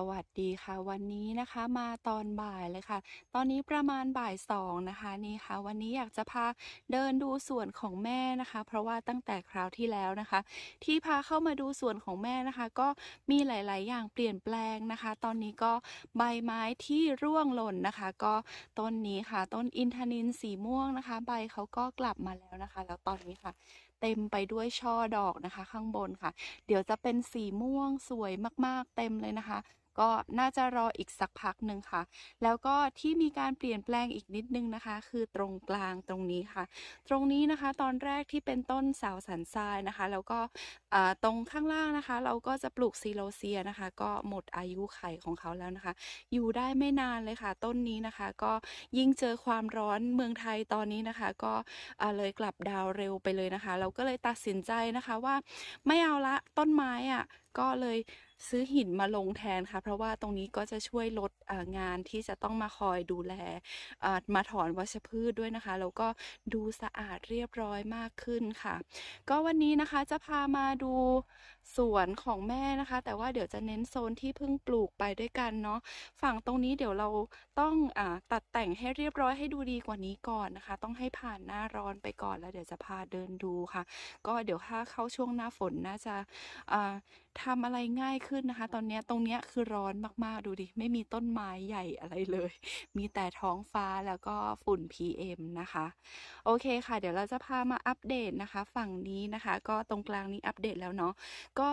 สวัสดีค่ะ วันนี้นะคะมาตอนบ่ายเลยค่ะ ตอนนี้ประมาณบ่ายสองนะคะ นี่ค่ะ วันนี้อยากจะพาเดินดูส่วนของแม่นะคะ เพราะว่าตั้งแต่คราวที่แล้วนะคะ ที่พาเข้ามาดูส่วนของแม่นะคะ ก็มีหลาย ๆ อย่างเปลี่ยนแปลงนะคะ ตอนนี้ก็ใบไม้ที่ร่วงหล่นนะคะ ก็ต้นนี้ค่ะ ต้นอินทนินสีม่วงนะคะใบเขาก็กลับมาแล้วนะคะ แล้วตอนนี้ค่ะ เต็มไปด้วยช่อดอกนะคะ ข้างบนค่ะ เดี๋ยวจะเป็นสีม่วง สวยมาก ๆ เต็มเลยนะคะก็น่าจะรออีกสักพักหนึ่งค่ะ แล้วก็ที่มีการเปลี่ยนแปลงอีกนิดนึงนะคะ คือตรงกลางตรงนี้ค่ะ ตรงนี้นะคะตอนแรกที่เป็นต้นเสาสันทรายนะคะ แล้วก็ตรงข้างล่างนะคะ เราก็จะปลูกซีโลเซียนะคะ ก็หมดอายุไขของเขาแล้วนะคะ อยู่ได้ไม่นานเลยค่ะ ต้นนี้นะคะ ก็ยิ่งเจอความร้อนเมืองไทยตอนนี้นะคะ ก็เลยกลับดาวเร็วไปเลยนะคะ เราก็เลยตัดสินใจนะคะว่า ไม่เอาละต้นไม้อะ่ะก็เลยซื้อหินมาลงแทนค่ะ เพราะว่าตรงนี้ก็จะช่วยลดงานที่จะต้องมาคอยดูแลมาถอนวัชพืชด้วยนะคะ แล้วก็ดูสะอาดเรียบร้อยมากขึ้นค่ะ ก็วันนี้นะคะจะพามาดูสวนของแม่นะคะ แต่ว่าเดี๋ยวจะเน้นโซนที่เพิ่งปลูกไปด้วยกันเนาะฝั่งตรงนี้เดี๋ยวเราต้องอตัดแต่งให้เรียบร้อยให้ดูดีกว่านี้ก่อนนะคะ ต้องให้ผ่านหน้าร้อนไปก่อนแล้ว เดี๋ยวจะพาเดินดูค่ะ ก็เดี๋ยวถ้าเข้าช่วงหน้าฝนน่าจะทำ อะไรง่ายขึ้นนะคะ ตอนนี้ตรงนี้คือร้อนมาก ๆ ดูดิ ไม่มีต้นไม้ใหญ่อะไรเลย มีแต่ท้องฟ้าแล้วก็ฝุ่น PM นะคะ โอเคค่ะ เดี๋ยวเราจะพามาอัปเดตนะคะ ฝั่งนี้นะคะ ก็ตรงกลาง นี้อัปเดตแล้วเนาะก็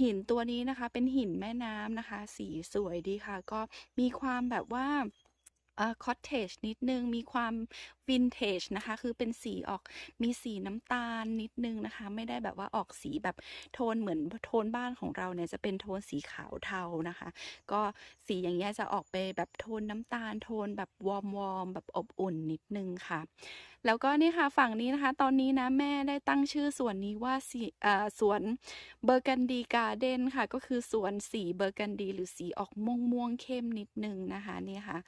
หินตัวนี้นะคะ เป็นหินแม่น้ำนะคะ สีสวยดีค่ะ ก็มีความแบบว่าคอตเทจนิดนึงมีความวินเทจนะคะ คือเป็นสีออกมีสีน้ำตาลนิดนึงนะคะ ไม่ได้แบบว่าออกสีแบบโทนเหมือนโทนบ้านของเราเนี่ยจะเป็นโทนสีขาวเทานะคะ ก็สีอย่างเงี้ยจะออกไปแบบโทนน้ำตาลโทนแบบวอมวอมแบบอบอุ่นนิดนึงค่ะ แล้วก็นี่ค่ะฝั่งนี้นะคะ ตอนนี้นะแม่ได้ตั้งชื่อส่วนนี้ว่าสีสวนเบอร์กันดีการ์เดนค่ะ ก็คือสวนสีเบอร์กันดี หรือสีออกม่วงม่วงเข้มนิดนึงนะคะนี่ค่ะ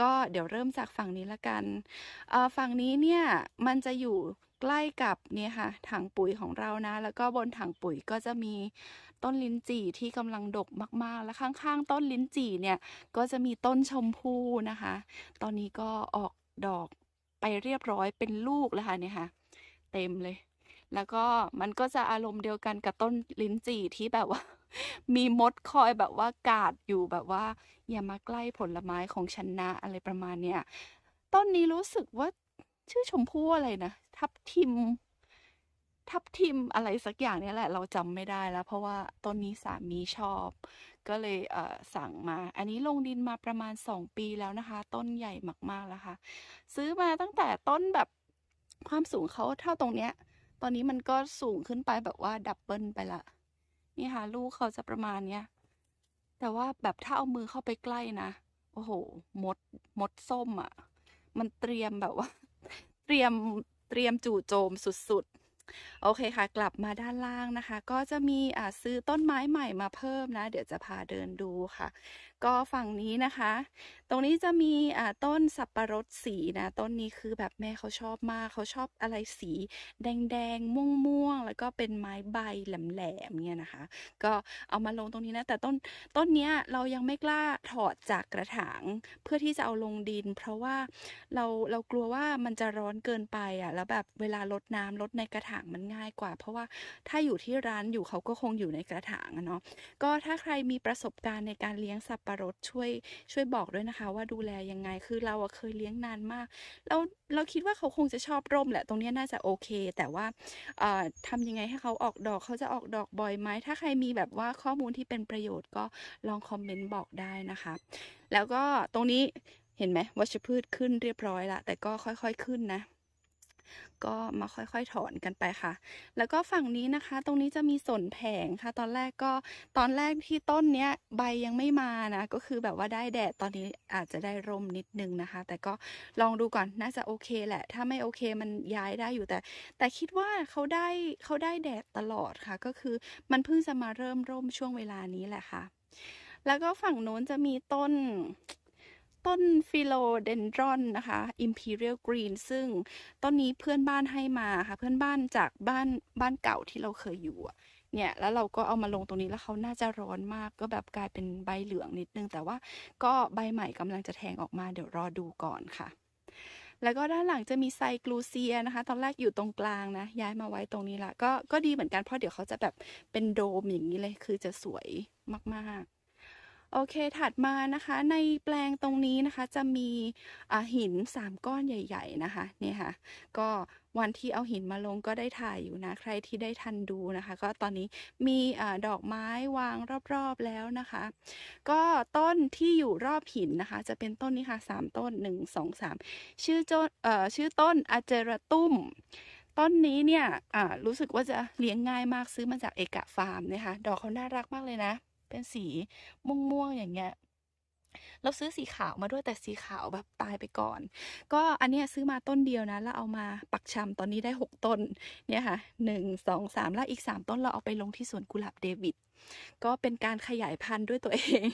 ก็เดี๋ยวเริ่มจากฝั่งนี้ละกันฝั่งนี้เนี่ย มันจะอยู่ใกล้กับเนี่ยค่ะถังปุ๋ยของเรานะ แล้วก็บนถังปุ๋ยก็จะมีต้นลิ้นจี่ที่กำลังดกมากๆแล้วข้างๆต้นลิ้นจี่เนี่ย ก็จะมีต้นชมพูนะคะ ตอนนี้ก็ออกดอกไปเรียบร้อยเป็นลูกแล้วค่ะเนี่ยค่ะ เต็มเลย แล้วก็มันก็จะอารมณ์เดียวกันกับต้นลิ้นจี่ที่แบบว่า มีมดคอยแบบว่ากาดอยู่แบบว่า อย่ามาใกล้ผลไม้ของฉันนะอะไรประมาณเนี้ยต้นนี้รู้สึกว่าชื่อชมพู่อะไรนะทับทิม ทับทิมอะไรสักอย่างนี้แหละ เราจำไม่ได้แล้วเพราะว่า ต้นนี้สามีชอบ ก็เลยเสั่งมา อันนี้ลงดินมาประมาณสองปีแล้วนะคะ ต้นใหญ่มากๆแล้วค่ะ ซื้อมาตั้งแต่ต้นแบบความสูงเขาเท่าตรงเนี้ย ตอนนี้มันก็สูงขึ้นไปแบบว่าดับเบิลไปละนี่ค่ะ ลูกเขาจะประมาณเนี้ยแต่ว่าแบบถ้าเอามือเข้าไปใกล้นะโอ้โห มดมดส้มอะ่ะมันเตรียมแบบว่าเตรียมเตรียมจู่โจมสุดๆ โอเคค่ะกลับมาด้านล่างนะคะ ก็จะมีอ่าซื้อต้นไม้ใหม่มาเพิ่มนะ เดี๋ยวจะพาเดินดูค่ะก็ฝั่งนี้นะคะ ตรงนี้จะมีอ่าต้นสับปะรดสีนะต้นนี้คือแบบแม่เขาชอบมากเขาชอบอะไรสี แดงแดงม่วงม่วงแล้วก็เป็นไม้ใบแหลมๆเนี่ยนะคะ ก็เอามาลงตรงนี้นะแต่ต้นต้นเนี้ยเรายังไม่กล้าถอดจากกระถาง เพื่อที่จะเอาลงดิน เพราะว่าเราเรากลัวว่ามันจะร้อนเกินไปอ่ะแล้วแบบเวลาลดน้ำลดในกระถางมันง่ายกว่า เพราะว่าถ้าอยู่ที่ร้านอยู่เขาก็คงอยู่ในกระถางเนาะก็ถ้าใครมีประสบการณ์ในการเลี้ยงสับปรดช่วยช่วยบอกด้วยนะคะ ว่าดูแลยังไงคือเราเคยเลี้ยงนานมากเราเราคิดว่าเขาคงจะชอบร่มแหละตรงนี้น่าจะโอเค แต่ว่าทำยังไงให้เขาออกดอกเขาจะออกดอกบ่อยไหมถ้าใครมีแบบว่าข้อมูลที่เป็นประโยชน์ก็ลองคอมเมนต์บอกได้นะคะแล้วก็ตรงนี้เห็นไหมวัชพืชขึ้นเรียบร้อยละแต่ก็ค่อย ๆขึ้นนะก็มาค่อย ๆถอนกันไปค่ะ แล้วก็ฝั่งนี้นะคะ ตรงนี้จะมีสนแผงค่ะ ตอนแรกก็ตอนแรกที่ต้นเนี้ย ใบยังไม่มานะ ก็คือแบบว่าได้แดด ตอนนี้อาจจะได้ร่มนิดนึงนะคะ แต่ก็ลองดูก่อน น่าจะโอเคแหละ ถ้าไม่โอเคมันย้ายได้อยู่แต่ แต่คิดว่าเขาได้เขาได้แดดตลอดค่ะ ก็คือมันเพิ่งจะมาเริ่มร่มช่วงเวลานี้แหละค่ะ แล้วก็ฝั่งโน้นจะมีต้นต้นฟิโลเดนดรอนนะคะ Imperial Green ซึ่งต้นนี้เพื่อนบ้านให้มา ค่ะ เพื่อนบ้านจากบ้านบ้านเก่าที่เราเคยอยู่เนี่ยแล้วเราก็เอามาลงตรงนี้แล้วเขาน่าจะร้อนมากก็แบบกลายเป็นใบเหลืองนิดนึงแต่ว่าก็ใบใหม่กำลังจะแทงออกมาเดี๋ยวรอดูก่อนค่ะ แล้วก็ด้านหลังจะมีไซกลูเซียนะคะ ตอนแรกอยู่ตรงกลางนะ ย้ายมาไว้ตรงนี้ละ ก็ก็ดีเหมือนกันเพราะเดี๋ยวเขาจะแบบเป็นโดมอย่างนี้เลยคือจะสวยมากๆโอเค ถัดมานะคะ ในแปลงตรงนี้นะคะ จะมีหินสามก้อนใหญ่ๆนะคะ เนี่ยค่ะ ก็วันที่เอาหินมาลงก็ได้ถ่ายอยู่นะ ใครที่ได้ทันดูนะคะ ก็ตอนนี้มีอดอกไม้วางรอบๆแล้วนะคะ ก็ต้นที่อยู่รอบหินนะคะ จะเป็นต้นนี้ค่ะสามต้นหนึ่งงสอสามชื่อจอชื่อต้นอาเจรตุ้มต้นนี้เนี่ย รู้สึกว่าจะเลี้ยงง่ายมากซื้อมาจากเอกะฟาร์มนะคะ ดอกเขาน่ารักมากเลยนะเป็นสีม่วงๆ อย่างเงี้ย เราซื้อสีขาวมาด้วยแต่สีขาวแบบตายไปก่อน ก็อันเนี้ยซื้อมาต้นเดียวนะ แล้วเอามาปักชำตอนนี้ได้6ต้น เนี่ยค่ะหนึ่งสองสามแล้วอีก 3 ต้นเราเอาไปลงที่สวนกุหลาบเดวิดก็เป็นการขยายพันธุ์ด้วยตัวเอง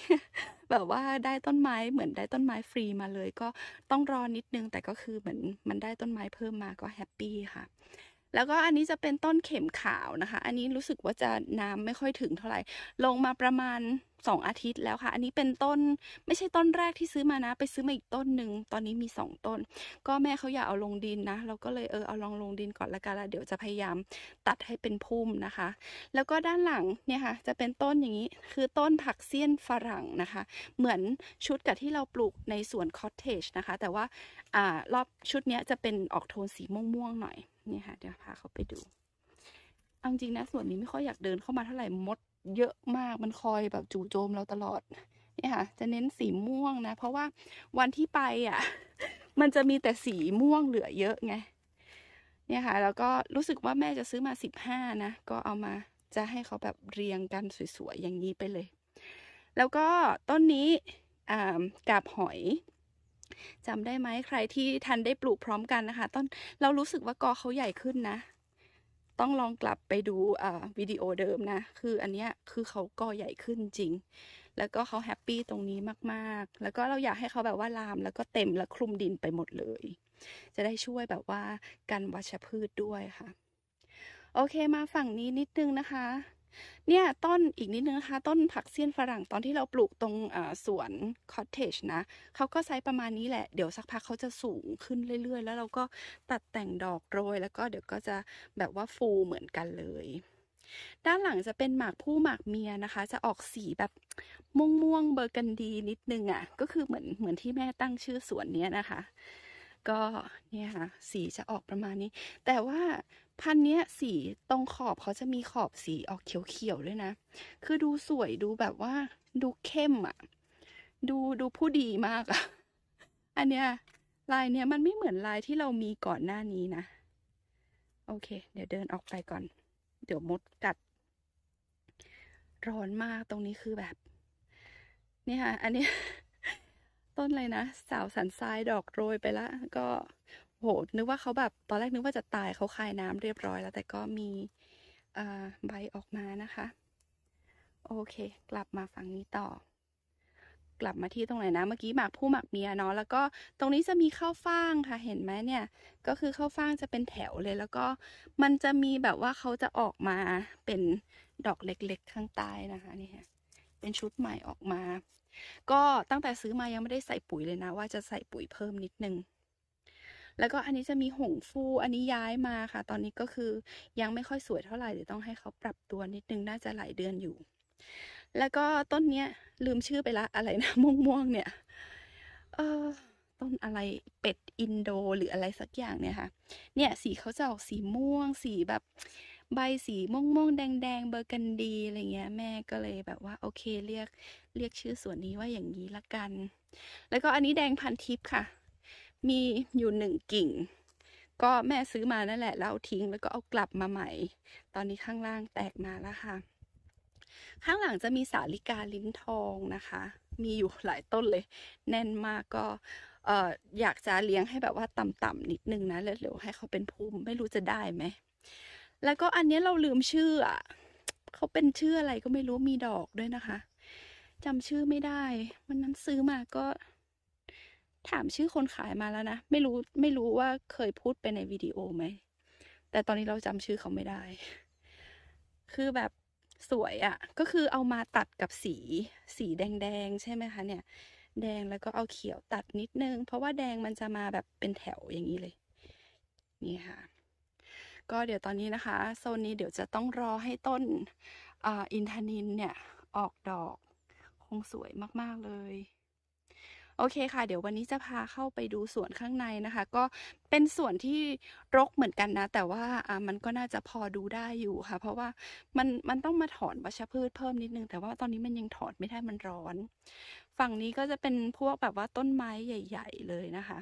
แบบว่าได้ต้นไม้เหมือนได้ต้นไม้ฟรีมาเลย ก็ต้องรอนิดนึง แต่ก็คือเหมือนมันได้ต้นไม้เพิ่มมาก็แฮปปี้ค่ะแล้วก็อันนี้จะเป็นต้นเข็มขาวนะคะ อันนี้รู้สึกว่าจะน้ำไม่ค่อยถึงเท่าไหร่ ลงมาประมาณสองอาทิตย์แล้วค่ะ อันนี้เป็นต้นไม่ใช่ต้นแรกที่ซื้อมานะ ไปซื้อมาอีกต้นหนึ่งตอนนี้มีสองต้น ก็แม่เขาอยากเอาลงดินนะ เราก็เลยเออเอาลองลงดินก่อนละกันละ เดี๋ยว จะพยายามตัดให้เป็นพุ่มนะคะ แล้วก็ด้านหลังเนี่ยค่ะ จะเป็นต้นอย่างนี้ คือต้นผักเซียนฝรั่งนะคะ เหมือนชุดกับที่เราปลูกในสวนคอตเทจนะคะ แต่ว่าอ่ารอบชุดนี้จะเป็นออกโทนสีม่วงๆหน่อยนี่ค่ะ เดี๋ยวพาเขาไปดูเอาจริงนะส่วนนี้ไม่ค่อยอยากเดินเข้ามาเท่าไหร่มดเยอะมากมันคอยแบบจู่โจมเราตลอดนี่ค่ะ จะเน้นสีม่วงนะ เพราะว่าวันที่ไปอ่ะ มันจะมีแต่สีม่วงเหลือเยอะไงเนี่ยค่ะแล้วก็รู้สึกว่าแม่จะซื้อมาสิบห้านะก็เอามาจะให้เขาแบบเรียงกันสวยๆอย่างนี้ไปเลย แล้วก็ต้นนี้กาบหอยจำได้ไหมใครที่ทันได้ปลูกพร้อมกันนะคะต้นเรารู้สึกว่ากอเขาใหญ่ขึ้นนะต้องลองกลับไปดูวิดีโอเดิมนะ คืออันเนี้ยคือเขาก็ใหญ่ขึ้นจริง แล้วก็เขาแฮปปี้ตรงนี้มากๆ แล้วก็เราอยากให้เขาแบบว่าลามแล้วก็เต็มและคลุมดินไปหมดเลย จะได้ช่วยแบบว่ากันวัชพืชด้วยค่ะ โอเค มาฝั่งนี้นิดนึงนะคะเนี่ยต้นอีกนิดนึงนะคะ ต้นผักเสี้ยนฝรั่งตอนที่เราปลูกตรงสวนคอตเทจนะเขาก็ไซส์ประมาณนี้แหละ เดี๋ยวสักพักเขาจะสูงขึ้นเรื่อยๆ แล้วเราก็ตัดแต่งดอกโรยแล้วก็เดี๋ยวก็จะแบบว่าฟูเหมือนกันเลย ด้านหลังจะเป็นหมากผู้หมากเมียนะคะ จะออกสีแบบม่วงๆเบอร์กันดีนิดนึงอะ่ะก็คือเหมือนเหมือนที่แม่ตั้งชื่อสวนเนี้ยนะคะก็เนี่ยค่ะ สีจะออกประมาณนี้ แต่ว่าพันเนี้ยสีตรงขอบเขาจะมีขอบสีออกเขียวๆด้วยนะคือดูสวยดูแบบว่า ดูเข้มอะ่ะ ดูดูผู้ดีมากอะ่ะ อันเนี้ยลายเนี้ยมันไม่เหมือนลายที่เรามีก่อนหน้านี้นะโอเค เดี๋ยวเดินออกไปก่อน เดี๋ยวมดกัดร้อนมากตรงนี้คือแบบ เนี่ยค่ะอันเนี้ยต้นอะไรนะสาวสันทรายดอกโรยไปละก็โหนึกว่าเขาแบบตอนแรกนึกว่าจะตายเขาคายน้ำเรียบร้อยแล้ว แต่ก็มีใบออกมานะคะ โอเค กลับมาฝั่งนี้ต่อ กลับมาที่ตรงไหนนะเมื่อกี้หมากผู้หมากเมียเนาะแล้วก็ตรงนี้จะมีข้าวฟ่างค่ะ เห็นไหมเนี่ย ก็คือข้าวฟ่างจะเป็นแถวเลย แล้วก็มันจะมีแบบว่าเขาจะออกมาเป็นดอกเล็กๆข้างใต้นะคะนี่ะเป็นชุดใหม่ออกมาก็ตั้งแต่ซื้อมายังไม่ได้ใส่ปุ๋ยเลยนะ ว่าจะใส่ปุ๋ยเพิ่มนิดนึง แล้วก็อันนี้จะมีหงฟูอันนี้ย้ายมาค่ะ ตอนนี้ก็คือยังไม่ค่อยสวยเท่าไหร่เดี๋ยวต้องให้เขาปรับตัวนิดนึงน่าจะหลายเดือนอยู่ แล้วก็ต้นเนี้ย ลืมชื่อไปละอะไรนะม่วงๆเนี่ยเออต้นอะไร เป็ดอินโดหรืออะไรสักอย่างเนี่ยค่ะ เนี่ย สีเขาจะออกสีม่วงสีแบบใบสีม่วงม่วงแดงแดงเบอร์กันดีอะไรเงี้ย แม่ก็เลยแบบว่าโอเคเรียกเรียกชื่อสวนนี้ว่าอย่างนี้ละกัน แล้วก็อันนี้แดงพันทิพย์ค่ะ มีอยู่หนึ่งกิ่ง ก็แม่ซื้อมานั่นแหละแล้วเอาทิ้ง แล้วก็เอากลับมาใหม่ ตอนนี้ข้างล่างแตกมาแล้วค่ะ ข้างหลังจะมีสาลิกาลิ้นทองนะคะ มีอยู่หลายต้นเลย แน่นมากก็อยากจะเลี้ยงให้แบบว่าต่ำๆนิดนึงนะแล้วเดี๋ยวให้เขาเป็นพุ่มไม่รู้จะได้ไหมแล้วก็อันนี้เราลืมชื่ออ่ะเขาเป็นชื่ออะไรก็ไม่รู้มีดอกด้วยนะคะจำชื่อไม่ได้ วันนั้นซื้อมา ก็ ถามชื่อคนขายมาแล้วนะไม่รู้ไม่รู้ว่าเคยพูดไปในวิดีโอไหม แต่ตอนนี้เราจำชื่อเขาไม่ได้ คือแบบสวยอะ่ะ ก็คือเอามาตัดกับสี สีแดงแดงใช่ไหมคะเนี่ย แดงแล้วก็เอาเขียวตัดนิดนึง เพราะว่าแดงมันจะมาแบบเป็นแถวอย่างนี้เลย นี่ค่ะก็เดี๋ยวตอนนี้นะคะ โซนนี้ เดี๋ยวจะต้องรอให้ต้นออินทนินเนี่ย ออกดอก คงสวยมากๆเลย โอเคค่ะเดี๋ยววันนี้จะพาเข้าไปดูสวนข้างในนะคะ ก็เป็นสวนที่รกเหมือนกันนะ แต่ว่ามันก็น่าจะพอดูได้อยู่ค่ะ เพราะว่ามันมันต้องมาถอนวัชพืชเพิ่มนิดนึง แต่ว่าตอนนี้มันยังถอนไม่ได้มันร้อน ฝั่งนี้ก็จะเป็นพวกแบบว่าต้นไม้ใหญ่ ๆ เลยนะคะ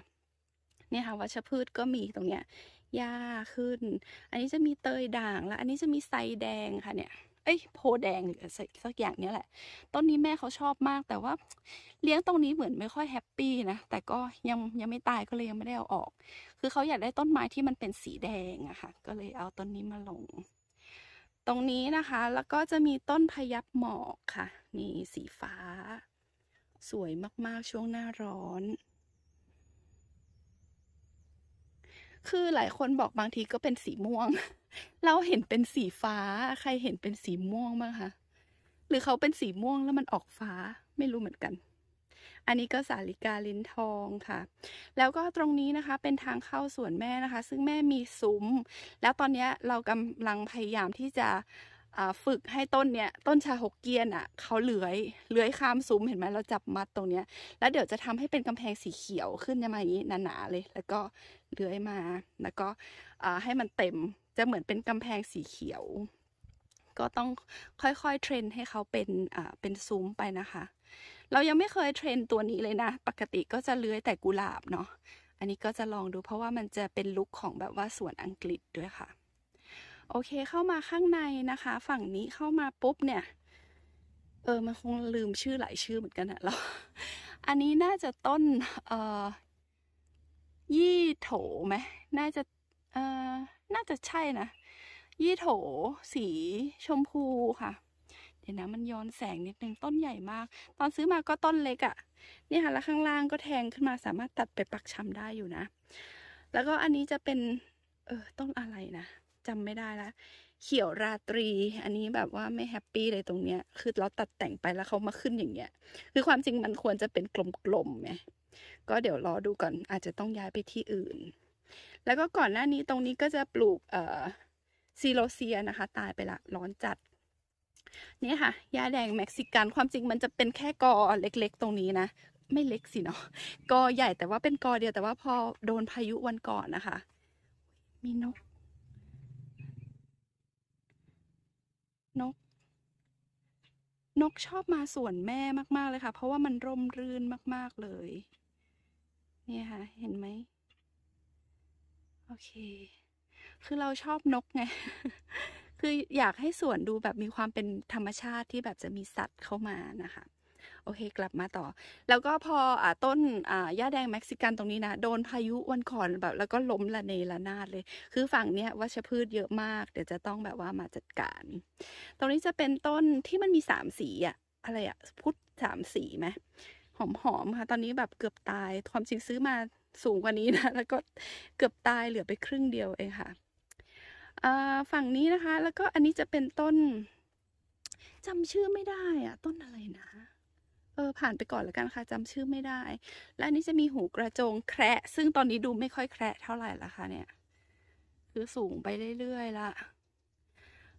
เนี่ยค่ะวัชพืชก็มีตรงเนี้ยหญ้าขึ้น อันนี้จะมีเตยด่างแล้วอันนี้จะมีไซแดงค่ะเนี่ย เอ้ย โพแดงหรือสักอย่างเนี้ยแหละต้นนี้แม่เขาชอบมากแต่ว่าเลี้ยงตรงนี้เหมือนไม่ค่อยแฮปปี้นะแต่ก็ยังยังไม่ตายก็เลยยังไม่ได้เอาออก คือเขาอยากได้ต้นไม้ที่มันเป็นสีแดงอะค่ะ ก็เลยเอาต้นนี้มาลง ตรงนี้นะคะแล้วก็จะมีต้นพยับหมอกค่ะนี่สีฟ้า สวยมากๆช่วงหน้าร้อนคือหลายคนบอกบางทีก็เป็นสีม่วง เราเห็นเป็นสีฟ้า ใครเห็นเป็นสีม่วงบ้างคะ หรือเขาเป็นสีม่วงแล้วมันออกฟ้า ไม่รู้เหมือนกัน อันนี้ก็สาลิกาลิ้นทองค่ะ แล้วก็ตรงนี้นะคะ เป็นทางเข้าสวนแม่นะคะ ซึ่งแม่มีซุ้ม แล้วตอนนี้เรากำลังพยายามที่จะฝึกให้ต้นเนี้ย ต้นชาหกเกี้ยนอ่ะเขาเลื้อยเลื้อยข้ามซุ้มเห็นไหมเราจับมัดตรงเนี้ย แล้วเดี๋ยวจะทำให้เป็นกำแพงสีเขียวขึ้นยะมาอย่างนี้หนาๆเลย แล้วก็เลื้อยมา แล้วก็ให้มันเต็มจะเหมือนเป็นกำแพงสีเขียว ก็ต้องค่อยๆเทรนให้เขาเป็นเป็นซุ้มไปนะคะ เรายังไม่เคยเทรนตัวนี้เลยนะปกติก็จะเลื้อยแต่กุหลาบเนาะอันนี้ก็จะลองดูเพราะว่ามันจะเป็นลุคของแบบว่าสวนอังกฤษด้วยค่ะโอเคเข้ามาข้างในนะคะ ฝั่งนี้เข้ามาปุ๊บเนี่ย เออ มันคงลืมชื่อหลายชื่อเหมือนกันอะเรา อันนี้น่าจะต้น เอ่อยี่โถไหม น่าจะ เอ่อ น่าจะใช่นะ ยี่โถ สีชมพูค่ะ เดี๋ยวนะ มันย้อนแสงนิดนึง ต้นใหญ่มาก ตอนซื้อมาก็ต้นเล็กอะ่ะนี่ค่ะ แล้วข้างล่างก็แทงขึ้นมาสามารถตัดไปปักชำได้อยู่นะ แล้วก็อันนี้จะเป็น เออต้นอะไรนะจำไม่ได้ละเขียวราตรี อันนี้แบบว่าไม่แฮปปี้เลยตรงเนี้ย คือเราตัดแต่งไปแล้วเขามาขึ้นอย่างเงี้ยคือความจริงมันควรจะเป็นกลมๆไงก็เดี๋ยวรอดูก่อน อาจจะต้องย้ายไปที่อื่น แล้วก็ก่อนหน้านี้ตรงนี้ก็จะปลูก เอ่อซีโรเซียนะคะ ตายไปละร้อนจัดนี่ค่ะยาแดงเม็กซิกันความจริงมันจะเป็นแค่กอเล็ก ๆ ตรงนี้นะ ไม่เล็กสิเนาะกอใหญ่แต่ว่าเป็นกอเดียวแต่ว่าพอโดนพายุวันก่อนนะคะมีนกนกชอบมาสวนแม่มาก ๆเลยค่ะ เพราะว่ามันร่มรื่นมากๆเลย เนี่ยค่ะ เห็นไหม โอเค คือเราชอบนกไง คืออยากให้สวนดูแบบมีความเป็นธรรมชาติที่แบบจะมีสัตว์เข้ามานะคะโอเคกลับมาต่อ แล้วก็พออต้นหญ้าแดงเม็กซิกันตรงนี้นะโดนพายุวันก่อนแบบ แล้วก็ล้มละเนระนาดเลย คือฝั่งเนี้ยวัชพืชเยอะมากเดี๋ยวจะต้องแบบว่ามาจัดการ ตรงนี้จะเป็นต้นที่มันมีสามสีอะอะไรอะพุทธสามสีไหมหอมๆค่ะตอนนี้แบบเกือบตายความจริงซื้อมาสูงกว่านี้นะ แล้วก็เกือบตายเหลือไปครึ่งเดียวเองค่ะฝั่งนี้นะคะ แล้วก็อันนี้จะเป็นต้นจำชื่อไม่ได้อะต้นอะไรนะออผ่านไปก่อนแล้วกันค่ะจำชื่อไม่ได้ และนี้จะมีหูกระโจงแคระซึ่งตอนนี้ดูไม่ค่อยแคระเท่าไหร่ละค่ะเนี่ย คือสูงไปเรื่อยๆละ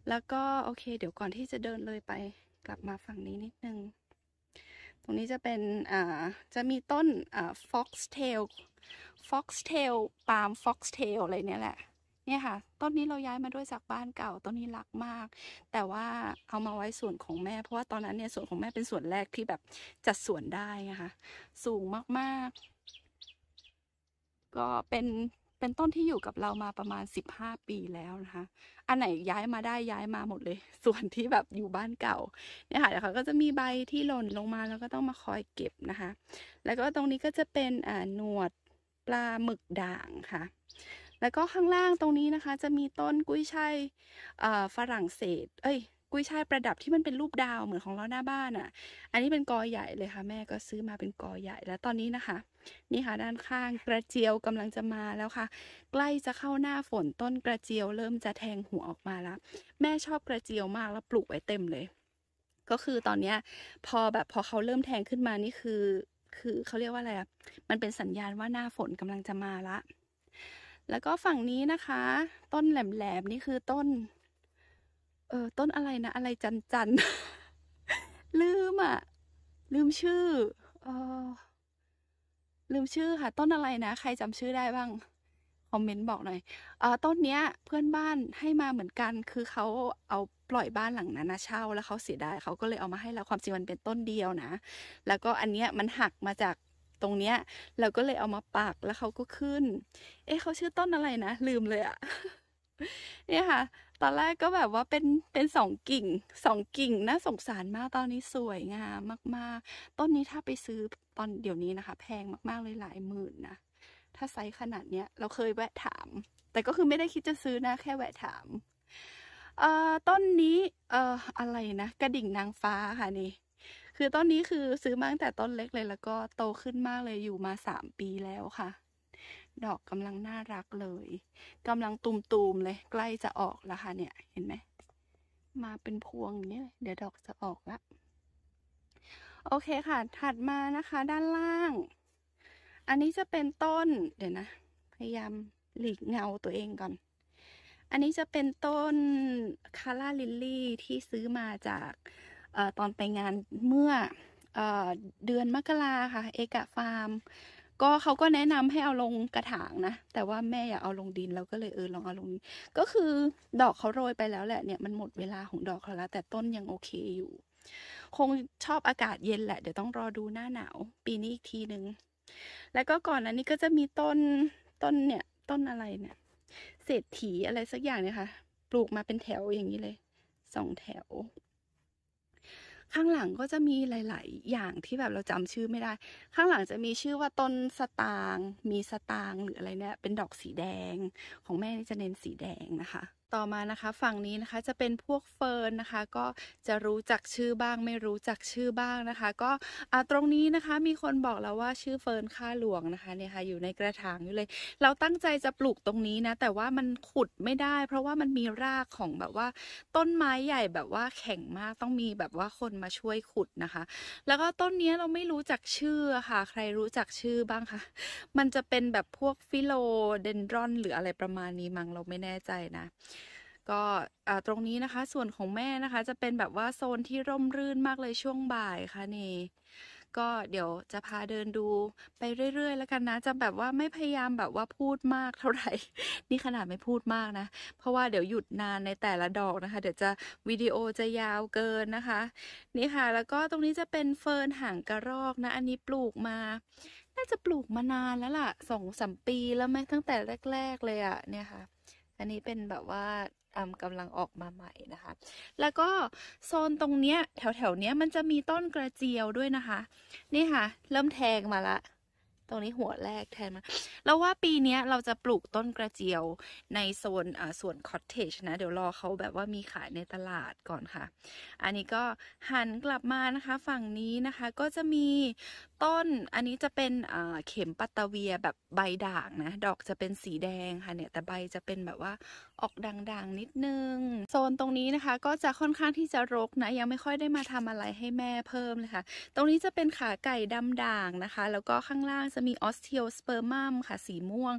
แล้วก็โอเคเดี๋ยวก่อนที่จะเดินเลยไปกลับมาฝั่งนี้นิดนึง ตรงนี้จะเป็นอ่าจะมีต้นอ่า foxtail foxtail ปาล์ม foxtail อะไรเนี่ยแหละี่ยค่ะต้นนี้เราย้ายมาด้วยจากบ้านเก่า ต้นนี้รักมาก แต่ว่าเอามาไว้ส่วนของแม่ เพราะว่าตอนนั้นเนี่ยส่วนของแม่เป็นส่วนแรกที่แบบจัดสวนได้นะคะ สูงมาก ๆ ก็เป็นเป็นต้นที่อยู่กับเรามาประมาณ15ปีแล้วนะคะ อันไหนย้ายมาได้ย้ายมาหมดเลย ส่วนที่แบบอยู่บ้านเก่า เนี่ยค่ะเดี๋ยวเขาก็จะมีใบที่หล่นลงมาแล้วก็ต้องมาคอยเก็บนะคะ แล้วก็ตรงนี้ก็จะเป็นอ่าหนวดปลาหมึกด่างค่ะแล้วก็ข้างล่างตรงนี้นะคะ จะมีต้นกุ้ยช่ายฝรั่งเศส เอ้ย กุ้ยช่ายประดับที่มันเป็นรูปดาวเหมือนของเราหน้าบ้านอะ่ะ อันนี้เป็นกอใหญ่เลยค่ะ แม่ก็ซื้อมาเป็นกอใหญ่แล้วตอนนี้นะคะ นี่ค่ะด้านข้างกระเจียวกำลังจะมาแล้วค่ะ ใกล้จะเข้าหน้าฝนต้นกระเจียวเริ่มจะแทงหัวออกมาแล้ว แม่ชอบกระเจียวมากแล้วปลูกไว้เต็มเลยก็คือตอนเนี้ยพอแบบพอเขาเริ่มแทงขึ้นมานี่คือ คือเขาเรียกว่าอะไรอะมันเป็นสัญญาณว่าหน้าฝนกำลังจะมาละแล้วก็ฝั่งนี้นะคะ ต้นแหลมๆนี่คือต้น เออต้นอะไรนะ อะไรจันจัน ลืมอ่ะ ลืมชื่อเออลืมชื่อค่ะ ต้นอะไรนะใครจำชื่อได้บ้างคอมเมนต์บอกหน่อยเออต้นเนี้ย เพื่อนบ้านให้มาเหมือนกัน คือเขาเอาปล่อยบ้านหลังนั้นนะเช่าแล้วเขาเสียดายเขาก็เลยเอามาให้เราความจริงมันเป็นต้นเดียวนะ แล้วก็อันเนี้ยมันหักมาจากตรงเนี้ยเราก็เลยเอามาปักแล้วเขาก็ขึ้น เอ๊ะเขาชื่อต้นอะไรนะลืมเลยอะเนี่ยค่ะ ตอนแรกก็แบบว่าเป็นเป็นสองกิ่งสองกิ่งน่าสงสารมากตอนนี้สวยงามมากๆ ต้นนี้ถ้าไปซื้อตอนเดี๋ยวนี้นะคะ แพงมากๆเลยหลายหมื่นนะถ้าไซส์ขนาดเนี้ยเราเคยแวะถาม แต่ก็คือไม่ได้คิดจะซื้อนะแค่แวะถามเอ่อต้นนี้เอ่ออะไรนะกระดิ่งนางฟ้าค่ะนี่คือต้นนี้คือซื้อมาตั้งแต่ต้นเล็กเลย แล้วก็โตขึ้นมากเลยอยู่มาสามปีแล้วค่ะ ดอกกำลังน่ารักเลยกำลังตุ่มๆเลย ใกล้จะออกแล้วค่ะเนี่ยเห็นไหมมาเป็นพวงอย่างนี้เดี๋ยวดอกจะออกละโอเคค่ะ ถัดมานะคะ ด้านล่าง อันนี้จะเป็นต้น เดี๋ยวนะ พยายามหลีกเงาตัวเองก่อน อันนี้จะเป็นต้นคาราลิลลี่ที่ซื้อมาจากตอนไปงานเมื่อเดือนมกราค่ะ เอกะฟาร์ม ก็เขาก็แนะนำให้เอาลงกระถางนะแต่ว่าแม่อยากเอาลงดินเราก็เลยเออลองเอาลงก็คือดอกเขาโรยไปแล้วแหละเนี่ย มันหมดเวลาของดอกเขาแล้วแต่ต้นยังโอเคอยู่ คงชอบอากาศเย็นแหละเดี๋ยวต้องรอดูหน้าหนาวปีนี้อีกทีหนึ่งแล้วก็ก่อนอันนี้ก็จะมีต้นต้นเนี่ยต้นอะไรเนี่ยเศรษฐีอะไรสักอย่างเนี่ยค่ะ ปลูกมาเป็นแถวอย่างนี้เลยสองแถวข้างหลังก็จะมีหลาย ๆ อย่างที่แบบเราจำชื่อไม่ได้ ข้างหลังจะมีชื่อว่าต้นสตาง มีสตางหรืออะไรเนี่ย เป็นดอกสีแดง ของแม่นี่จะเน้นสีแดงนะคะต่อมานะคะ ฝั่งนี้นะคะ จะเป็นพวกเฟิร์นนะคะ ก็จะรู้จักชื่อบ้าง ไม่รู้จักชื่อบ้างนะคะ ก็ตรงนี้นะคะ มีคนบอกแล้วว่าชื่อเฟิร์นค่าหลวงนะคะ เนี่ยค่ะ อยู่ในกระถางอยู่เลย เราตั้งใจจะปลูกตรงนี้นะ แต่ว่ามันขุดไม่ได้ เพราะว่ามันมีรากของแบบว่า ต้นไม้ใหญ่แบบว่าแข็งมาก ต้องมีแบบว่าคนมาช่วยขุดนะคะ แล้วก็ต้นนี้เราไม่รู้จักชื่อค่ะ ใครรู้จักชื่อบ้างคะ มันจะเป็นแบบพวกฟิโลเดนดรอน หรืออะไรประมาณนี้มั้ง เราไม่แน่ใจนะก็ตรงนี้นะคะส่วนของแม่นะคะ จะเป็นแบบว่าโซนที่ร่มรื่นมากเลยช่วงบ่ายค่ะนี่ก็เดี๋ยวจะพาเดินดูไปเรื่อยๆแล้วกันนะจะแบบว่าไม่พยายามแบบว่าพูดมากเท่าไหร่ นี่ขนาดไม่พูดมากนะ เพราะว่าเดี๋ยวหยุดนานในแต่ละดอกนะคะ เดี๋ยวจะวิดีโอจะยาวเกินนะคะนี่ค่ะ แล้วก็ตรงนี้จะเป็นเฟิร์นหางกระรอกนะ อันนี้ปลูกมา น่าจะปลูกมานานแล้วล่ะสองสมปีแล้วไหมตั้งแต่แรกๆ เลยอะ่ะเนี่ยค่ะ อันนี้เป็นแบบว่ากำลังออกมาใหม่นะคะ แล้วก็โซนตรงเนี้ยแถวแถวเนี้ยมันจะมีต้นกระเจียวด้วยนะคะ นี่ค่ะ เริ่มแทงมาละ ตรงนี้หัวแรกแทงมา แล้วว่าปีนี้เราจะปลูกต้นกระเจียวในโซนอ่าส่วนคอตเทจนะ เดี๋ยวรอเขาแบบว่ามีขายในตลาดก่อนค่ะ อันนี้ก็หันกลับมานะคะฝั่งนี้นะคะก็จะมีต้นอันนี้จะเป็นเข็มปัตตาเวียแบบใบด่างนะดอกจะเป็นสีแดงค่ะเนี่ยแต่ใบจะเป็นแบบว่าออกด่างๆนิดนึง โซนตรงนี้นะคะ ก็จะค่อนข้างที่จะรกนะยังไม่ค่อยได้มาทำอะไรให้แม่เพิ่มเลยค่ะตรงนี้จะเป็นขาไก่ดำด่างนะคะ แล้วก็ข้างล่างจะมีออสเทียลสเปอร์มัมค่ะสีม่วง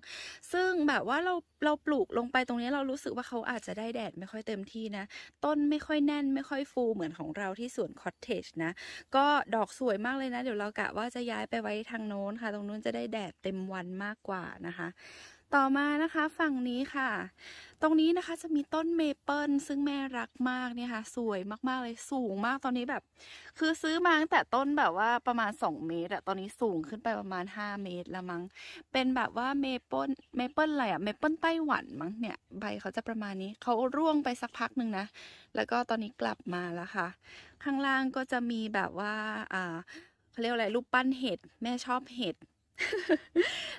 ซึ่งแบบว่าเราเราปลูกลงไปตรงนี้เรารู้สึกว่าเขาอาจจะได้แดดไม่ค่อยเต็มที่นะต้นไม่ค่อยแน่นไม่ค่อยฟูเหมือนของเราที่สวนคอตเทจนะก็ดอกสวยมากเลยนะเดี๋ยวเรากะว่าจะย้ายไปไว้ทางโน้นค่ะ ตรงนู้นจะได้แดดเต็มวันมากกว่านะคะ ต่อมานะคะ ฝั่งนี้ค่ะ ตรงนี้นะคะ จะมีต้นเมเปิลซึ่งแม่รักมากเนี่ยค่ะ สวยมากๆเลยสูงมากตอนนี้แบบ คือซื้อมาตั้งแต่ต้นแบบว่าประมาณ 2 เมตรอะตอนนี้สูงขึ้นไปประมาณ5เมตรละมั้ง เป็นแบบว่าเมเปิลเมเปิลอะไรอะเมเปิลไต้หวันมั้งเนี่ยใบเขาจะประมาณนี้ เขาร่วงไปสักพักหนึ่งนะแล้วก็ตอนนี้กลับมาแล้วค่ะ ข้างล่างก็จะมีแบบว่าอ่าเขาเรียกอะไร รูปปั้นเห็ดแม่ชอบเห็ด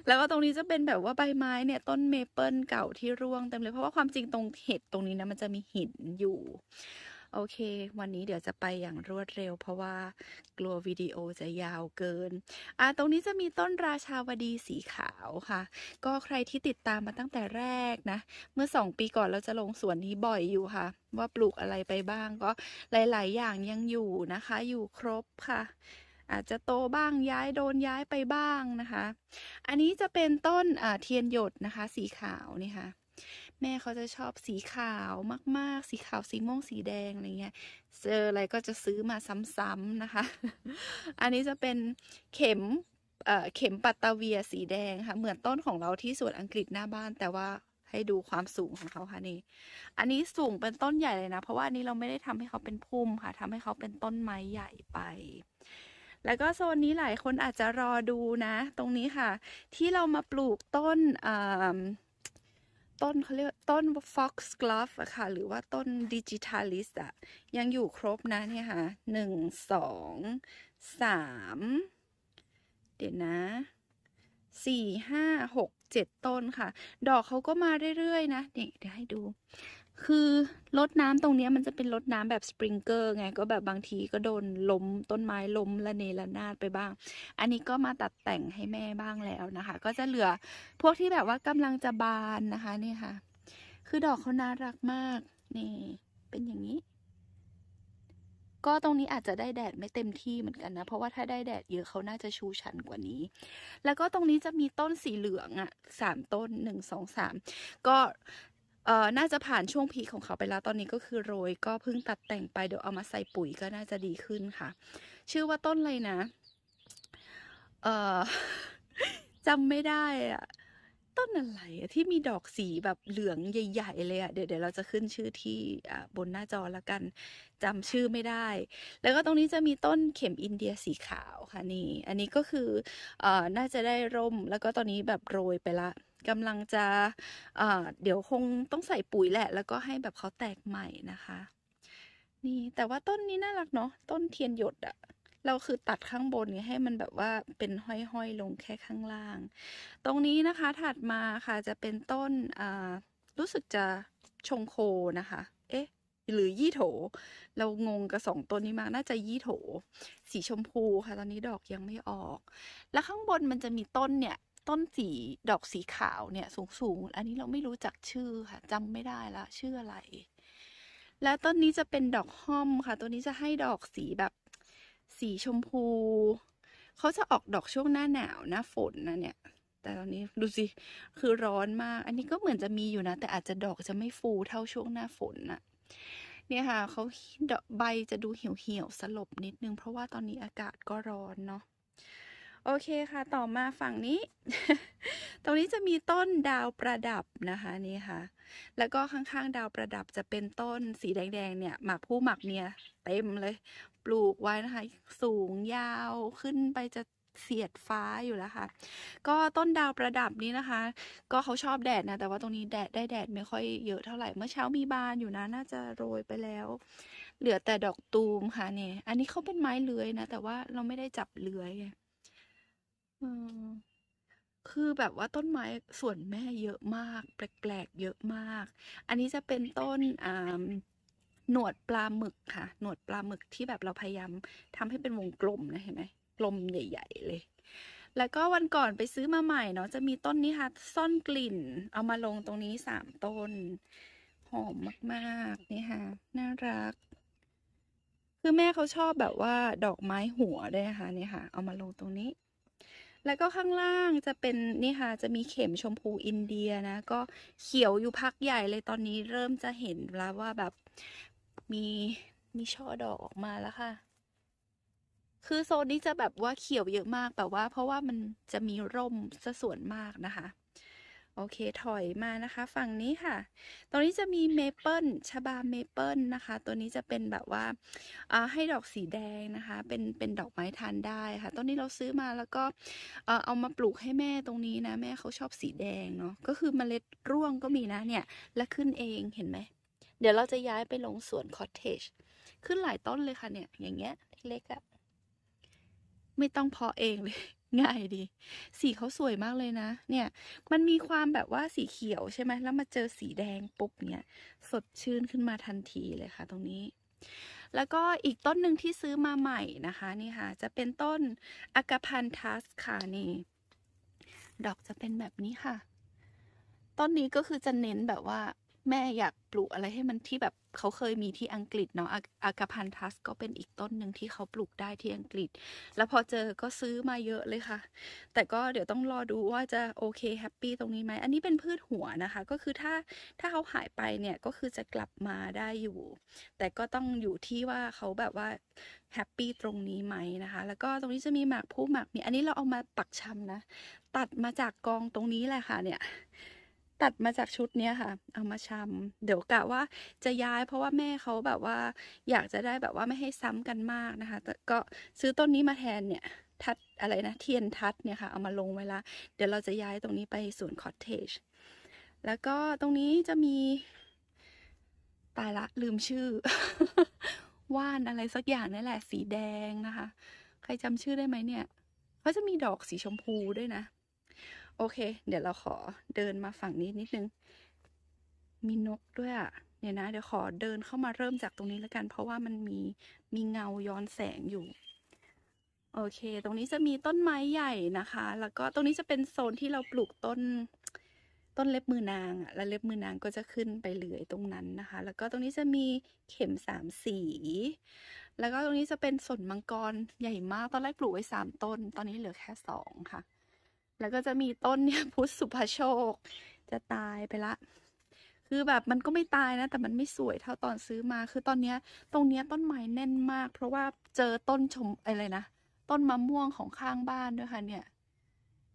แล้วก็ตรงนี้จะเป็นแบบว่าใบไม้เนี่ยต้นเมเปิลเก่าที่ร่วงเต็มเลยเพราะว่าความจริงตรงเห็ดตรงนี้นะมันจะมีหินอยู่ โอเค วันนี้เดี๋ยวจะไปอย่างรวดเร็ว เพราะว่ากลัววิดีโอจะยาวเกิน อ่า ตรงนี้จะมีต้นราชาวดีสีขาวค่ะ ก็ใครที่ติดตามมาตั้งแต่แรกนะ เมื่อสองปีก่อนเราจะลงสวนนี้บ่อยอยู่ค่ะ ว่าปลูกอะไรไปบ้างก็หลาย ๆ อย่างยังอยู่นะคะ อยู่ครบค่ะอาจจะโตบ้างย้ายโดนย้ายไปบ้างนะคะ อันนี้จะเป็นต้นเทียนหยดนะคะ สีขาวนี่ค่ะ แม่เขาจะชอบสีขาวมาก ๆ สีขาวสีม่วงสีแดงอะไรเงี้ยเจออะไรก็จะซื้อมาซ้ำๆนะคะ อันนี้จะเป็นเข็มเข็มปัตตาเวียสีแดงค่ะ เหมือนต้นของเราที่สวนอังกฤษหน้าบ้าน แต่ว่าให้ดูความสูงของเขาค่ะนี่อันนี้สูงเป็นต้นใหญ่เลยนะ เพราะว่านี้เราไม่ได้ทำให้เขาเป็นพุ่มค่ะ ทำให้เขาเป็นต้นไม้ใหญ่ไปแล้วก็โซนนี้หลายคนอาจจะรอดูนะ ตรงนี้ค่ะ ที่เรามาปลูกต้นต้นเขาเรียกต้น fox glove อะค่ะ หรือว่าต้น digitalis อะยังอยู่ครบนะเนี่ยค่ะหนึ่งสองสามเดี๋ยวนะสี่ห้าหกเจ็ดต้นค่ะ ดอกเขาก็มาเรื่อยๆ นะนเดี๋ยวให้ดูคือรดน้ำตรงนี้มันจะเป็นรดน้ำแบบสปริงเกอร์ไงก็แบบบางที ก็โดนล้มต้นไม้ล้มละเนระนาดไปบ้าง อันนี้ก็มาตัดแต่งให้แม่บ้างแล้วนะคะ ก็จะเหลือ พวกที่แบบว่ากำลังจะบานนะคะนี่ค่ะ คือดอกเขาน่ารักมากนี่เป็นอย่างนี้ ก็ตรงนี้อาจจะได้แดดไม่เต็มที่เหมือนกันนะเพราะว่าถ้าได้แดดเยอะเขาน่าจะชูชันกว่านี้ แล้วก็ตรงนี้จะมีต้นสีเหลืองอะ่ะสามต้นหนึ่งสองสามก็เอ่อน่าจะผ่านช่วงพีของเขาไปแล้วตอนนี้ก็คือโรยก็เพิ่งตัดแต่งไปเดี๋ยวเอามาใส่ปุ๋ยก็น่าจะดีขึ้นค่ะ ชื่อว่าต้นอะไรนะเอ่อจำไม่ได้อะต้นอะไรที่มีดอกสีแบบเหลืองใหญ่ ๆ เลยอะเดี๋ยวเดี๋ยวเราจะขึ้นชื่อที่บนหน้าจอแล้วกันจำชื่อไม่ได้ แล้วก็ตรงนี้จะมีต้นเข็มอินเดียสีขาวค่ะนี่ อันนี้ก็คืออน่าจะได้ร่ม แล้วก็ตอนนี้แบบโรยไปละกำลังจะเเดี๋ยวคงต้องใส่ปุ๋ยแหละ แล้วก็ให้แบบเขาแตกใหม่นะคะ นี่แต่ว่าต้นนี้น่ารักเนาะ ต้นเทียนหยดอะ เราคือตัดข้างบนเนี่ยให้มันแบบว่าเป็นห้อย ๆ ลงแค่ข้างล่าง ตรงนี้นะคะถัดมาค่ะจะเป็นต้นรู้สึกจะชงโคนะคะ เอ๊ะ หรือยี่โถ เรางงกับสองต้นนี้มาก น่าจะยี่โถ สีชมพูค่ะ ตอนนี้ดอกยังไม่ออก แล้วข้างบนมันจะมีต้นเนี่ยต้นสีดอกสีขาวเนี่ยสูงสูงอันนี้เราไม่รู้จักชื่อค่ะจำไม่ได้ละชื่ออะไร แล้วต้นนี้จะเป็นดอกห้อมค่ะตัวนี้จะให้ดอกสีแบบ สีชมพูเขาจะออกดอกช่วงหน้าหนาวหน้าฝนนะเนี่ย แต่ตอนนี้ดูสิคือร้อนมากอันนี้ก็เหมือนจะมีอยู่นะ แต่อาจจะดอกจะไม่ฟูเท่าช่วงหน้าฝนนะ่ะ เนี่ยค่ะเขาใบจะดูเหี่ยวเหี่ยวสลบนิดนึงเพราะว่าตอนนี้อากาศก็ร้อนเนาะโอเคค่ะ ต่อมาฝั่งนี้ ตรงนี้จะมีต้นดาวประดับนะคะนี่ค่ะ แล้วก็ข้างๆดาวประดับจะเป็นต้นสีแดงๆเนี่ยหมากผู้หมักเมียเต็มเลย ปลูกไว้นะคะ สูงยาวขึ้นไปจะเสียดฟ้าอยู่แล้วค่ะ ก็ต้นดาวประดับนี้นะคะ ก็เขาชอบแดดนะแต่ว่าตรงนี้แดดได้แดดไม่ค่อยเยอะเท่าไหร่เมื่อเช้ามีบานอยู่นะน่าจะโรยไปแล้ว เหลือแต่ดอกตูมค่ะเนี่ยอันนี้เขาเป็นไม้เลื้อยนะแต่ว่าเราไม่ได้จับเลื้อยคือแบบว่าต้นไม้ส่วนแม่เยอะมากแปลกๆเยอะมาก อันนี้จะเป็นต้นอ่าหนวดปลาหมึกค่ะหนวดปลาหมึกที่แบบเราพยายามทำให้เป็นวงกลมนะเห็นไหมกลมใหญ่ ๆ เลย แล้วก็วันก่อนไปซื้อมาใหม่เนาะจะมีต้นนี้ค่ะซ่อนกลิ่น เอามาลงตรงนี้สามต้น หอมมากๆนี่ค่ะ น่ารัก คือแม่เขาชอบแบบว่าดอกไม้หัวด้วยค่ะนี่ค่ะ เอามาลงตรงนี้แล้วก็ข้างล่างจะเป็น นี่ค่ะ จะมีเข็มชมพูอินเดียนะ ก็เขียวอยู่พักใหญ่เลยตอนนี้เริ่มจะเห็นแล้วว่าแบบมีมีช่อดอกออกมาแล้วค่ะ คือโซนนี้จะแบบว่าเขียวเยอะมากแบบว่าเพราะว่ามันจะมีร่มสะส่วนมากนะคะโอเคถอยมานะคะ ฝั่งนี้ค่ะตรงนี้จะมีเมเปิลชบาเมเปิลนะคะ ตัวนี้จะเป็นแบบว่า ให้ดอกสีแดงนะคะ เป็น เป็นดอกไม้ทานได้ค่ะต้นนี้เราซื้อมาแล้วก็เอามาปลูกให้แม่ตรงนี้นะ แม่เขาชอบสีแดงเนาะ ก็คือเมล็ดร่วงก็มีนะเนี่ย และขึ้นเองเห็นไหม เดี๋ยวเราจะย้ายไปลงสวนคอตเทจขึ้นหลายต้นเลยค่ะเนี่ยอย่างเงี้ยเล็กๆอะ่ะไม่ต้องเพาะเองเลยง่ายดี สีเขาสวยมากเลยนะ เนี่ย มันมีความแบบว่าสีเขียวใช่ไหมแล้วมาเจอสีแดงปุ๊บเนี่ย สดชื่นขึ้นมาทันทีเลยค่ะตรงนี้ แล้วก็อีกต้นหนึ่งที่ซื้อมาใหม่นะคะนี่ค่ะ จะเป็นต้นอากาพันทัสค่ะนี่ดอกจะเป็นแบบนี้ค่ะ ต้นนี้ก็คือจะเน้นแบบว่าแม่อยากปลูกอะไรให้มันที่แบบเขาเคยมีที่อังกฤษเนาะ อากาพันทัสก็เป็นอีกต้นหนึ่งที่เขาปลูกได้ที่อังกฤษ แล้วพอเจอก็ซื้อมาเยอะเลยค่ะ แต่ก็เดี๋ยวต้องรอดูว่า จะโอเคแฮปปี้ตรงนี้ไหม อันนี้เป็นพืชหัวนะคะ ก็คือถ้าถ้าเขาหายไปเนี่ยก็คือจะกลับมาได้อยู่ แต่ก็ต้องอยู่ที่ว่าเขาแบบว่าแฮปปี้ตรงนี้ไหมนะคะ แล้วก็ตรงนี้จะมีหมากผู้หมากมี อันนี้เราเอามาปักชำนะ ตัดมาจากกองตรงนี้แหละค่ะ เนี่ยตัดมาจากชุดเนี้ยค่ะ เอามาชำเดี๋ยวกะว่าจะย้ายเพราะว่าแม่เขาแบบว่าอยากจะได้แบบว่าไม่ให้ซ้ำกันมากนะคะ แต่ก็ซื้อต้นนี้มาแทนเนี่ยทัดอะไรนะเทียนทัดเนี่ยค่ะ เอามาลงไว้ละเดี๋ยวเราจะย้ายตรงนี้ไปสวนคอตเทจ แล้วก็ตรงนี้จะมีตายละลืมชื่อว่านอะไรสักอย่างนี่แหละสีแดงนะคะ ใครจำชื่อได้ไหมเนี่ยเขาจะมีดอกสีชมพูด้วยนะโอเค เดี๋ยวเราขอเดินมาฝั่งนี้นิดนึง มีนกด้วยอะ่ะเดี๋ยวนะ เดี๋ยวขอเดินเข้ามาเริ่มจากตรงนี้แล้วกัน เพราะว่ามันมีมีเงาย้อนแสงอยู่ โอเค ตรงนี้จะมีต้นไม้ใหญ่นะคะ แล้วก็ตรงนี้จะเป็นโซนที่เราปลูกต้นต้นเล็บมือนางอะแล้วเล็บมือนางก็จะขึ้นไปเลื่อยตรงนั้นนะคะ แล้วก็ตรงนี้จะมีเข็มสามสี แล้วก็ตรงนี้จะเป็นสนมังกรใหญ่มาก ตอนแรกปลูกไว้สามต้น ตอนนี้เหลือแค่สองค่ะแล้วก็จะมีต้นเนี่ยพุทธสุภโชค จะตายไปละ คือแบบมันก็ไม่ตายนะ แต่มันไม่สวยเท่าตอนซื้อมา คือตอนเนี้ย ตรงเนี้ยต้นไม้แน่นมาก เพราะว่าเจอต้นชมอะไรนะต้นมะม่วงของข้างบ้านด้วยค่ะเนี่ย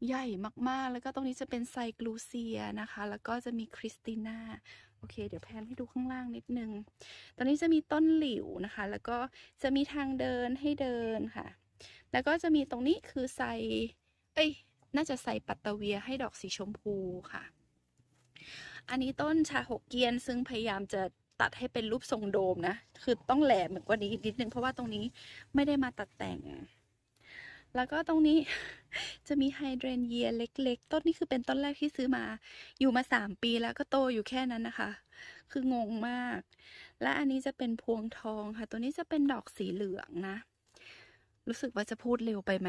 ใหญ่มากๆ แล้วก็ตรงนี้จะเป็นไซกลูเซียนะคะ แล้วก็จะมีคริสติน่าโอเค เดี๋ยวแพนให้ดูข้างล่างนิดนึง ตอนนี้จะมีต้นหลิวนะคะ แล้วก็จะมีทางเดินให้เดินค่ะ แล้วก็จะมีตรงนี้คือไซเอ้ยน่าจะใส่ปัตตเวียให้ดอกสีชมพูค่ะ อันนี้ต้นชาหกเกียนซึ่งพยายามจะตัดให้เป็นรูปทรงโดมนะ คือต้องแหลมเหมือนกว่านี้นิดนึงเพราะว่าตรงนี้ไม่ได้มาตัดแต่ง แล้วก็ตรงนี้จะมีไฮเดรนเยียเล็ก ๆ ต้นนี้คือเป็นต้นแรกที่ซื้อมา อยู่มาสามปีแล้วก็โตอยู่แค่นั้นนะคะ คืองงมาก และอันนี้จะเป็นพวงทองค่ะ ตัวนี้จะเป็นดอกสีเหลืองนะ รู้สึกว่าจะพูดเร็วไปไหม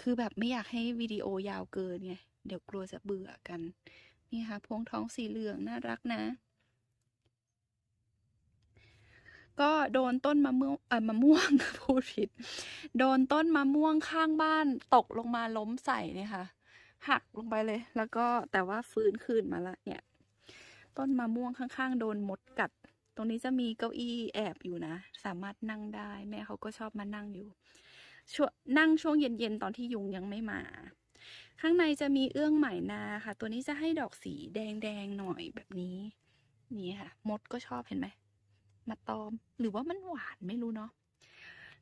คือแบบไม่อยากให้วิดีโอยาวเกินไงเดี๋ยวกลัวจะเบื่อกัน นี่ค่ะพวงท้องสีเหลืองน่ารักนะ ก็โดนต้นมะม่วงเออมะม่วงพูดผิด โดนต้นมะม่วงข้างบ้านตกลงมาล้มใส่เนี่ยค่ะ หักลงไปเลย แล้วก็แต่ว่าฟื้นคืนมาละ เนี่ย ต้นมะม่วงข้างๆ โดนมดกัด ตรงนี้จะมีเก้าอี้แอบอยู่นะ สามารถนั่งได้แม่เขาก็ชอบมานั่งอยู่นั่งช่วงเย็นๆ ตอนที่ยุงยังไม่มา ข้างในจะมีเอื้องไหมนาค่ะ ตัวนี้จะให้ดอกสีแดงๆหน่อยแบบนี้ นี่ค่ะมดก็ชอบเห็นไหมมาตอม หรือว่ามันหวานไม่รู้เนาะ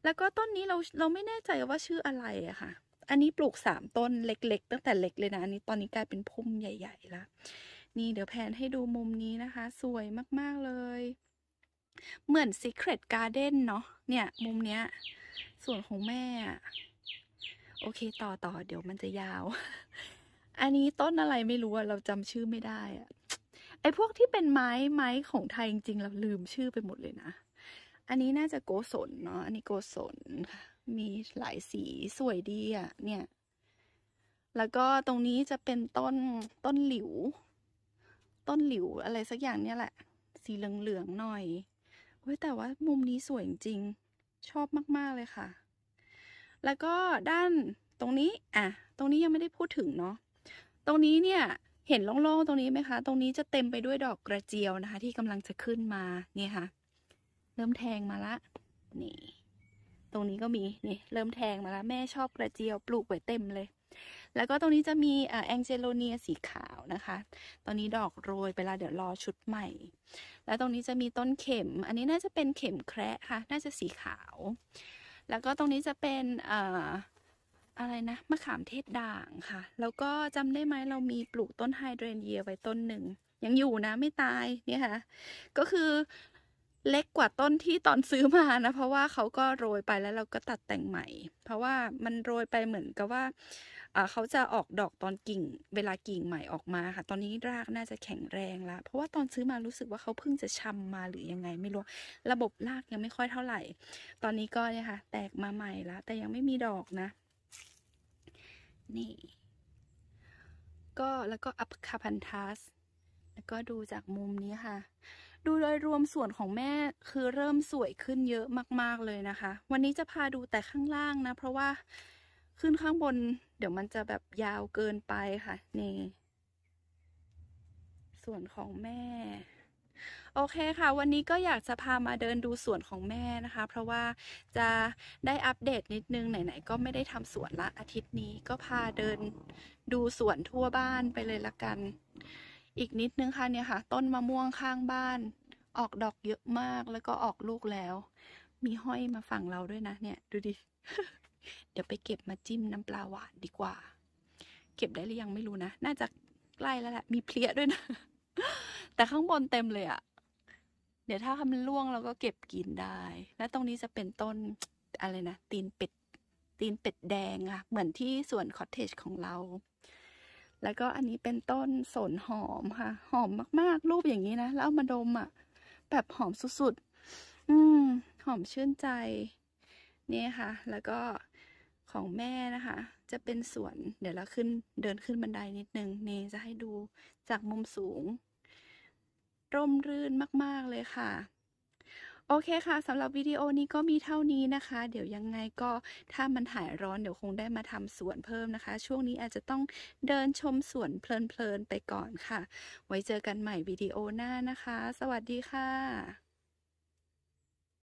แล้วก็ต้นนี้เราเราไม่แน่ใจว่าชื่ออะไรอะค่ะ อันนี้ปลูกสามต้นเล็กๆ ตั้งแต่เล็กเลยนะอันนี้ตอนนี้กลายเป็นพุ่มใหญ่ๆแล้วนี่เดี๋ยวแพนให้ดูมุมนี้นะคะ สวยมากๆเลยเหมือน Secret Garden เนาะเนี่ยมุมเนี้ยส่วนของแม่โอเค ต่อต่อเดี๋ยวมันจะยาวอันนี้ต้นอะไรไม่รู้อะเราจำชื่อไม่ได้อะไอพวกที่เป็นไม้ไม้ของไทยจริงๆเราลืมชื่อไปหมดเลยนะอันนี้น่าจะโกศลเนาะอันนี้โกศลมีหลายสีสวยดีอะเนี่ย แล้วก็ตรงนี้จะเป็นต้นต้นหลิว ต้นหลิวอะไรสักอย่างเนี่ยแหละ สีเหลืองๆหน่อยฮ้ยแต่ว่า มุมนี้สวย จริง ชอบมากๆเลยค่ะ แล้วก็ด้านตรงนี้ อ่ะ ตรงนี้ยังไม่ได้พูดถึงเนาะ ตรงนี้เนี่ยเห็นโล่งๆ ตรงนี้ไหมคะ ตรงนี้จะเต็มไปด้วยดอกกระเจียวนะคะ ที่กำลังจะขึ้นมา เนี่ยค่ะ เริ่มแทงมาละ นี่ ตรงนี้ก็มีนี่เริ่มแทงมาละแม่ชอบกระเจียวปลูกไว้เต็มเลยแล้วก็ตรงนี้จะมีแองเจโลเนียสีขาวนะคะ ตอนนี้ดอกโรยไปละเดี๋ยวรอชุดใหม่ แล้วตรงนี้จะมีต้นเข็ม อันนี้น่าจะเป็นเข็มแคระค่ะ น่าจะสีขาว แล้วก็ตรงนี้จะเป็นออะไรนะ มะขามเทศด่างค่ะ แล้วก็จำได้ไหมเรามีปลูกต้นไฮเดรนเยียไว้ต้นหนึ่ง ยังอยู่นะไม่ตาย เนี่ยค่ะ ก็คือเล็กกว่าต้นที่ตอนซื้อมานะเพราะว่าเขาก็โรยไปแล้วเราก็ตัดแต่งใหม่ เพราะว่ามันโรยไปเหมือนกับว่า เขาจะออกดอกตอนกิ่ง เวลา กิ่งใหม่ออกมาค่ะ ตอนนี้รากน่าจะแข็งแรงแล้ว เพราะว่าตอนซื้อมารู้สึกว่าเขาเพิ่งจะชำมาหรือยังไง ไม่รู้ระบบรากยังไม่ค่อยเท่าไหร่ ตอนนี้ก็เนี่ยค่ะแตกมาใหม่ละแต่ยังไม่มีดอกนะ นี่ ก็แล้วก็อัพคาพันทัสแล้วก็ดูจากมุมนี้ค่ะดูโดยรวมส่วนของแม่คือเริ่มสวยขึ้นเยอะมาก ๆ เลยนะคะ วันนี้จะพาดูแต่ข้างล่างนะ เพราะว่าขึ้นข้างบน เดี๋ยวมันจะแบบยาวเกินไปค่ะนี่ส่วนของแม่ โอเคค่ะ วันนี้ก็อยากจะพามาเดินดูสวนของแม่นะคะ เพราะว่าจะได้อัปเดตนิดนึงไหนๆก็ไม่ได้ทำสวนละอาทิตย์นี้ ก็พาเดินดูสวนทั่วบ้านไปเลยละกันอีกนิดนึงค่ะเนี่ยค่ะต้นมะม่วงข้างบ้าน ออกดอกเยอะมากแล้วก็ออกลูกแล้ว มีห้อยมาฝั่งเราด้วยนะเนี่ยดูดิเดี๋ยวไปเก็บมาจิ้มน้ำปลาหวานดีกว่า เก็บได้หรือยังไม่รู้นะน่าจะใกล้แล้วแหละ มีเพลี้ยด้วยนะ แต่ข้างบนเต็มเลยอะเดี๋ยวถ้ามันร่วงเราก็เก็บกินได้ แล้วตรงนี้จะเป็นต้นอะไรนะตีนเป็ด ตีนเป็ดแดงอะเหมือนที่สวนคอเทจของเราแล้วก็อันนี้เป็นต้นสนหอมค่ะ หอมมากๆ รูปอย่างนี้นะ แล้วเอามาดมอะ่ะ แบบหอมสุดๆอืมหอมชื่นใจ นี่ค่ะ แล้วก็ของแม่นะคะ จะเป็นสวนเดี๋ยวเราขึ้นเดินขึ้นบันไดนิดนึง นี่จะให้ดูจากมุมสูง ร่มรื่นมาก ๆเลยค่ะโอเคค่ะ สำหรับวิดีโอนี้ก็มีเท่านี้นะคะ เดี๋ยวยังไงก็ถ้ามันหายร้อนเดี๋ยวคงได้มาทำสวนเพิ่มนะคะ ช่วงนี้อาจจะต้องเดินชมสวนเพลินๆไปก่อนค่ะ ไว้เจอกันใหม่วิดีโอหน้านะคะ สวัสดีค่ะ